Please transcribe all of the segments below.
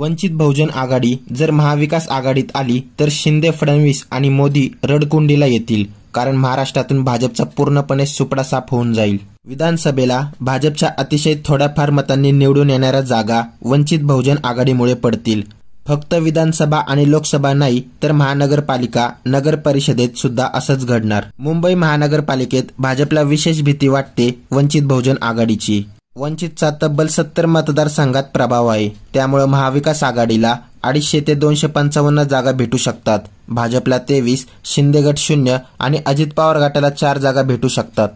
वंचित बहुजन आघाडी जर महाविकास आघाडीत आली तर शिंदे फडणवीस आणि मोदी रडकुंडीला येतील कारण महाराष्ट्रातून भाजपचा पूर्णपणे सुपडा साफ होऊन जाईल विधानसभेला भाजपच्या अतिशय थोड्याफार मतांनी निवडून येणाऱ्या जागा वंचित बहुजन आघाडीमुळे पडतील फक्त विधानसभा आणि लोकसभा नाही तर महानगरपालिका नगर परिषदेत सुद्धा असंच घडणार मुंबई महानगरपालिकेत भाजपला विशेष भीती वाटते वंचित बहुजन आघाडीची वंचितचा तब्बल सत्तर मतदारसंघात प्रभाव आहे त्यामुळे महाविकास आघाडीला अडीचशे ते दोनशे पंचावन्न जागा भेटू शकतात भाजपला तेवीस शिंदेगट शून्य आणि अजित पवार गटाला चार जागा भेटू शकतात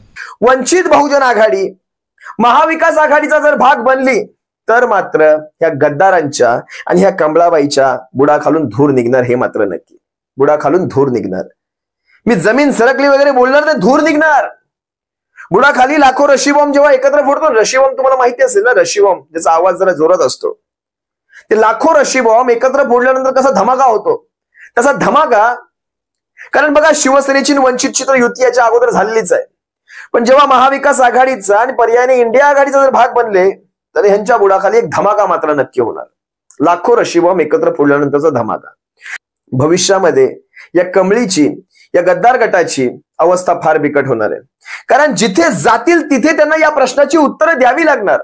वंचित बहुजन आघाडी महाविकास आघाडीचा जर भाग बनली तर मात्र या गद्दारांच्या आणि ह्या कमळाबाईच्या बुडाखालून धूर निघणार हे मात्र नक्की बुडाखालून धूर निघणार मी जमीन सरकली वगैरे बोलणार तर धूर निघणार बुडाखाली लाखो रशीबॉम्ब जेव्हा एकत्र फोडतो रशीबॉम्ब तुम्हाला माहिती असेल ना रशीवम ज्याचा आवाज जरा जोरात असतो ते लाखो रशीबॉम्ब एकत्र फोडल्यानंतर कसा धमाका होतो तसा धमाका कारण बघा शिवसेनेची वंचित चित्र युती याच्या अगोदर झालेलीच आहे पण जेव्हा महाविकास आघाडीचा आणि पर्यायाने इंडिया आघाडीचा जर भाग बनले तर ह्यांच्या बुडाखाली एक धमाका मात्र नक्की होणार लाखो रशीबॉम्ब एकत्र फोडल्यानंतरचा धमाका भविष्यामध्ये या कमळीची या गद्दार गटाची अवस्था फार बिकट होणार आहे कारण जिथे जातील तिथे त्यांना या प्रश्नाची उत्तरं द्यावी लागणार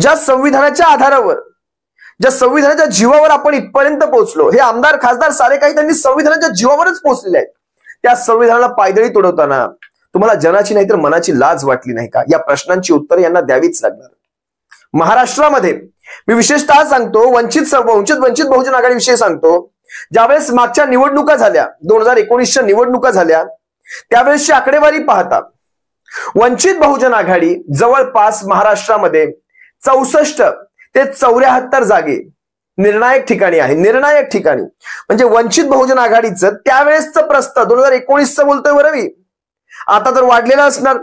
ज्या संविधानाच्या आधारावर ज्या संविधानाच्या जीवावर आपण इथपर्यंत पोहोचलो हे आमदार खासदार सारे काही त्यांनी संविधानाच्या जीवावरच पोहोचले आहेत त्या संविधानाला पायदळी तुडवताना तुम्हाला जनाची नाही तर मनाची लाज वाटली नाही का या प्रश्नांची उत्तर यांना द्यावीच लागणार महाराष्ट्रामध्ये मी विशेषतः सांगतो वंचित वंचित वंचित बहुजन आघाडीविषयी सांगतो ज्यावेळेस मागच्या निवडणुका झाल्या दोन हजार एकोणीसच्या निवडणुका झाल्या त्यावेळेसची आकडेवारी पाहता वंचित बहुजन आघाडी जवळपास महाराष्ट्रामध्ये चौसष्ट ते चौऱ्याहत्तर जागे निर्णायक ठिकाणी आहे निर्णायक ठिकाणी म्हणजे वंचित बहुजन आघाडीचं त्यावेळेसच प्रस्त दोन हजार एकोणीसचं बोलतोय बरवी आता तर वाढलेला असणार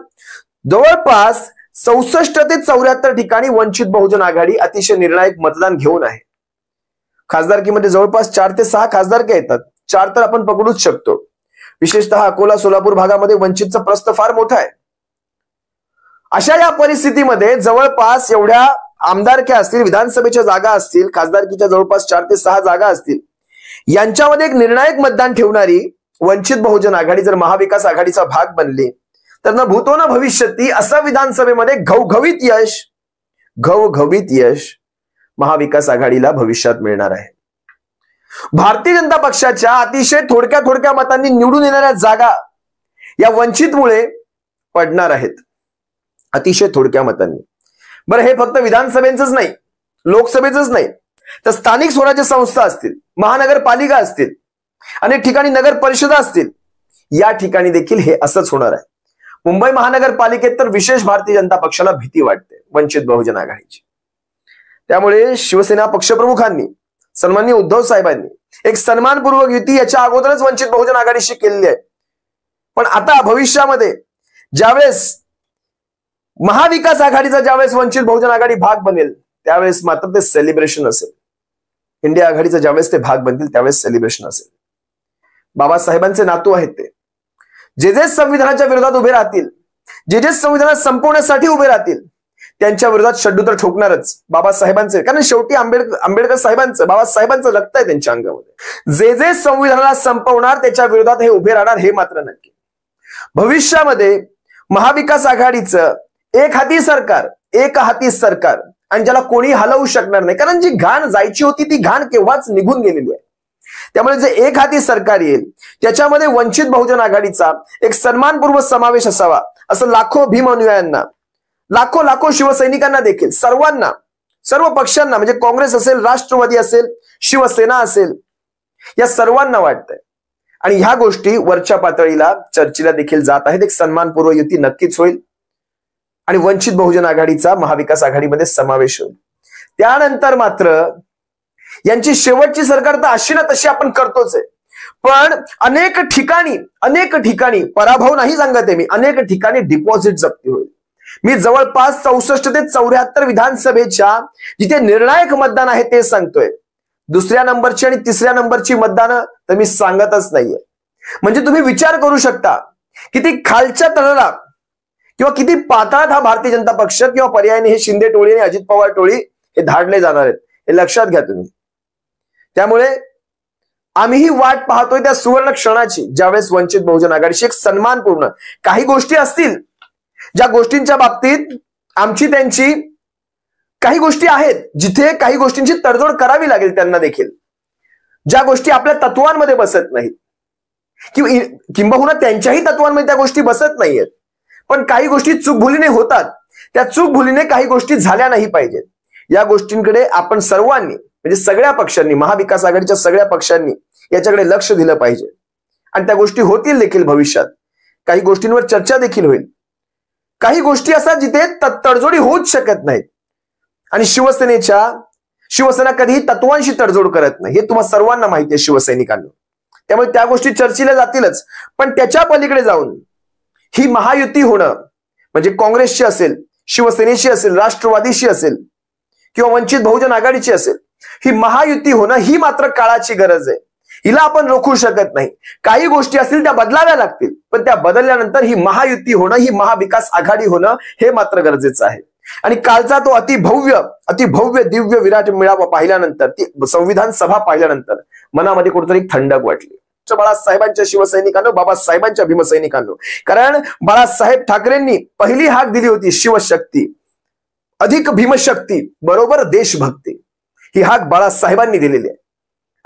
जवळपास चौसष्ट ते चौऱ्याहत्तर ठिकाणी वंचित बहुजन आघाडी अतिशय निर्णायक मतदान घेऊन आहे खासदारकीमध्ये जवळपास चार ते सहा खासदारके येतात चार तर आपण पकडूच शकतो विशेषतः अकोला सोलापूर भागामध्ये वंचितचा प्रस्त फार मोठा आहे अशा या परिस्थितीमध्ये जवळपास एवढ्या आमदारक्या असतील विधानसभेच्या जागा असतील खासदारकीच्या जवळपास चार ते सहा जागा असतील यांच्यामध्ये एक निर्णायक मतदान ठेवणारी वंचित बहुजन आघाडी जर महाविकास आघाडीचा भाग बनली तर न भूतो भविष्य भविष्यती असं विधानसभेमध्ये घवघवित यश घवघवीत यश महाविकास आघाडीला भविष्यात मिळणार आहे भारतीय जनता पक्षाच्या अतिशय थोडक्या थोडक्या मतांनी निवडून येणाऱ्या जागा या वंचितमुळे पडणार आहेत अतिशय थोडक्या मतांनी बरं हे फक्त विधानसभेच नाही लोकसभेचंच नाही तर स्थानिक स्वराज्य संस्था असतील महानगरपालिका असतील अनेक ठिकाणी नगर परिषदा असतील या ठिकाणी देखील हे असंच होणार आहे मुंबई महानगरपालिकेत तर विशेष भारतीय जनता पक्षाला भीती वाटते वंचित बहुजन आघाडीची त्यामुळे शिवसेना पक्षप्रमुखांनी सन्मान्य उद्धव साहेबांनी एक सन्मानपूर्वक युती याच्या अगोदरच वंचित बहुजन आघाडीशी केलेली आहे पण आता भविष्यामध्ये ज्यावेळेस महाविकास आघाडीचा ज्यावेळेस वंचित बहुजन आघाडी भाग बनेल त्यावेळेस मात्र ते सेलिब्रेशन असेल इंडिया आघाडीचा ज्यावेळेस ते भाग बनतील त्यावेळेस सेलिब्रेशन असेल बाबासाहेबांचे नातू आहेत ते जे जे संविधानाच्या विरोधात उभे राहतील जे जे संविधानात संपवण्यासाठी उभे राहतील त्यांच्या विरोधात तर ठोकणारच बाबासाहेबांचे कारण शेवटी आंबेडकर आंबेडकर साहेबांचं बाबासाहेबांचं रक्त आहे त्यांच्या अंगामध्ये जे जे संविधानाला संपवणार त्याच्या विरोधात हे उभे राहणार हे मात्र नक्की भविष्यामध्ये महाविकास आघाडीचं एक हाती सरकार एक हाती सरकार आणि ज्याला कोणी हलवू शकणार नाही कारण जी घाण जायची होती ती घाण केव्हाच निघून गेलेली आहे त्यामुळे जे एक हाती सरकार येईल त्याच्यामध्ये वंचित बहुजन आघाडीचा एक सन्मानपूर्वक समावेश असावा असं लाखो भीम अनुयायांना लाखो लाखो शिवसैनिकांना देखील सर्वांना सर्व पक्षांना म्हणजे काँग्रेस असेल राष्ट्रवादी असेल शिवसेना असेल या सर्वांना वाटतंय आणि ह्या गोष्टी वरच्या पातळीला चर्चेला देखील जात आहेत एक सन्मानपूर्व युती नक्कीच होईल आणि वंचित बहुजन आघाडीचा महाविकास आघाडीमध्ये समावेश होईल त्यानंतर मात्र यांची शेवटची सरकार तर अशी ना तशी आपण करतोच आहे पण अनेक ठिकाणी अनेक ठिकाणी पराभव नाही सांगत आहे मी अनेक ठिकाणी डिपॉझिट जप्ती होईल मी जवळपास चौसष्ट ते चौऱ्याहत्तर विधानसभेच्या जिथे निर्णायक मतदान आहे ते सांगतोय दुसऱ्या नंबरची आणि तिसऱ्या नंबरची मतदानं तर मी सांगतच नाहीये म्हणजे तुम्ही विचार करू शकता किती खालच्या तळाला किंवा किती पातळात हा भारतीय जनता पक्ष किंवा पर्यायाने हे शिंदे टोळी आणि अजित पवार टोळी हे धाडले जाणार आहेत हे लक्षात घ्या तुम्ही त्यामुळे आम्हीही वाट पाहतोय त्या सुवर्ण क्षणाची ज्यावेळेस वंचित बहुजन आघाडीशी एक सन्मानपूर्ण काही गोष्टी असतील ज्या गोष्टींच्या बाबतीत आमची त्यांची काही गोष्टी आहेत जिथे काही गोष्टींची तडजोड करावी लागेल त्यांना देखील ज्या गोष्टी आपल्या तत्वांमध्ये बसत नाहीत किंबहुना त्यांच्याही तत्वांमध्ये त्या गोष्टी बसत नाहीयेत पण काही गोष्टी चूकभुलीने होतात त्या चूकभुलीने काही गोष्टी झाल्या नाही पाहिजेत या गोष्टींकडे आपण सर्वांनी म्हणजे सगळ्या पक्षांनी महाविकास आघाडीच्या सगळ्या पक्षांनी याच्याकडे लक्ष दिलं पाहिजे आणि त्या गोष्टी होतील देखील भविष्यात काही गोष्टींवर चर्चा देखील होईल काही गोष्टी असतात जिथे तडजोडी होऊच शकत नाहीत आणि शिवसेनेच्या शिवसेना कधीही तत्वांशी तडजोड करत नाही हे तुम्हाला सर्वांना माहिती आहे शिवसैनिकांना त्यामुळे त्या गोष्टी चर्चेला जातीलच पण त्याच्या पलीकडे जाऊन ही महायुती होणं म्हणजे काँग्रेसची असेल शिवसेनेशी असेल राष्ट्रवादीशी असेल किंवा वंचित बहुजन आघाडीची असेल ही महायुती होणं ही मात्र काळाची गरज आहे हिला आपण रोखू शकत नाही काही गोष्टी असतील त्या बदलाव्या लागतील पण त्या बदलल्यानंतर ही महायुती होणं ही महाविकास आघाडी होणं हे मात्र गरजेचं आहे आणि कालचा तो अतिभव्य अतिभव्य दिव्य विराट मिळावा पाहिल्यानंतर ती संविधान सभा पाहिल्यानंतर मनामध्ये कुठेतरी थंडक वाटली बाळासाहेबांच्या शिवसैनिकांनो बाबासाहेबांच्या भीमसैनिकांनो कारण बाळासाहेब ठाकरेंनी पहिली हाक दिली होती शिवशक्ती अधिक भीमशक्ती बरोबर देशभक्ती ही हाक बाळासाहेबांनी दिलेली आहे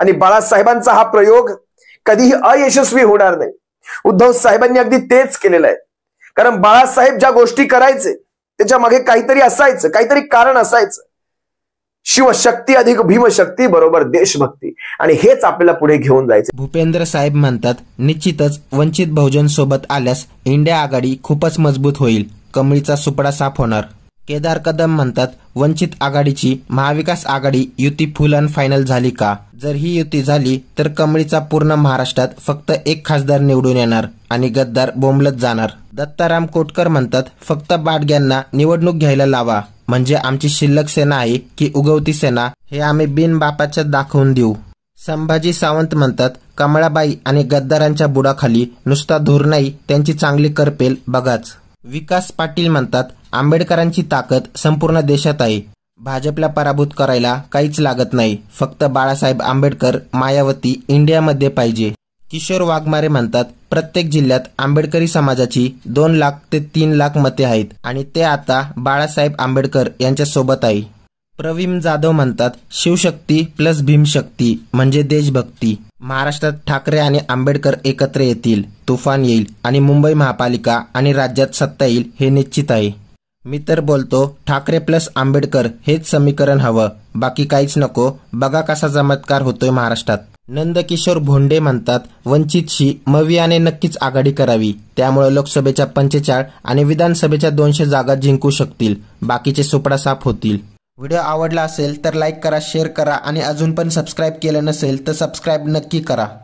आणि बाळासाहेबांचा हा प्रयोग कधीही अयशस्वी होणार नाही उद्धव साहेबांनी अगदी तेच केलेलं आहे कारण बाळासाहेब ज्या गोष्टी करायचे त्याच्या मागे काहीतरी असायचं काहीतरी कारण असायचं शिवशक्ती अधिक भीमशक्ती बरोबर देशभक्ती आणि हेच आपल्याला पुढे घेऊन जायचं भूपेंद्र साहेब म्हणतात निश्चितच वंचित बहुजन सोबत आल्यास इंडिया आघाडी खूपच मजबूत होईल कमळीचा सुपडा साफ होणार केदार कदम म्हणतात वंचित आघाडीची महाविकास आघाडी युती फुल अँड फायनल झाली का जर ही युती झाली तर कमळीचा पूर्ण महाराष्ट्रात फक्त एक खासदार निवडून येणार आणि गद्दार बोंबलत जाणार दत्ताराम कोटकर म्हणतात फक्त बाडग्यांना निवडणूक घ्यायला लावा म्हणजे आमची शिल्लक सेना आहे की उगवती सेना हे आम्ही बिनबापाच्या दाखवून देऊ संभाजी सावंत म्हणतात कमळाबाई आणि गद्दारांच्या बुडाखाली नुसता धूर नाही त्यांची चांगली करपेल बघाच विकास पाटील म्हणतात आंबेडकरांची ताकद संपूर्ण देशात आहे भाजपला पराभूत करायला काहीच लागत नाही फक्त बाळासाहेब आंबेडकर मायावती इंडियामध्ये पाहिजे किशोर वाघमारे म्हणतात प्रत्येक जिल्ह्यात आंबेडकरी समाजाची दोन लाख ते तीन लाख मते आहेत आणि ते आता बाळासाहेब आंबेडकर यांच्या सोबत आहे प्रवीण जाधव म्हणतात शिवशक्ती प्लस भीमशक्ती म्हणजे देशभक्ती महाराष्ट्रात ठाकरे आणि आंबेडकर एकत्र येतील तुफान येईल आणि मुंबई महापालिका आणि राज्यात सत्ता येईल हे निश्चित आहे मी तर बोलतो ठाकरे प्लस आंबेडकर हेच समीकरण हवं बाकी काहीच नको बघा कसा चमत्कार होतोय महाराष्ट्रात नंदकिशोर भोंडे म्हणतात वंचित वंचितशी मवियाने नक्कीच आघाडी करावी त्यामुळे लोकसभेच्या पंचेचाळ आणि विधानसभेच्या दोनशे जागा जिंकू शकतील बाकीचे सुपडा साफ होतील व्हिडिओ आवडला असेल तर लाईक करा शेअर करा आणि अजून पण सबस्क्राईब केलं नसेल तर सबस्क्राईब नक्की करा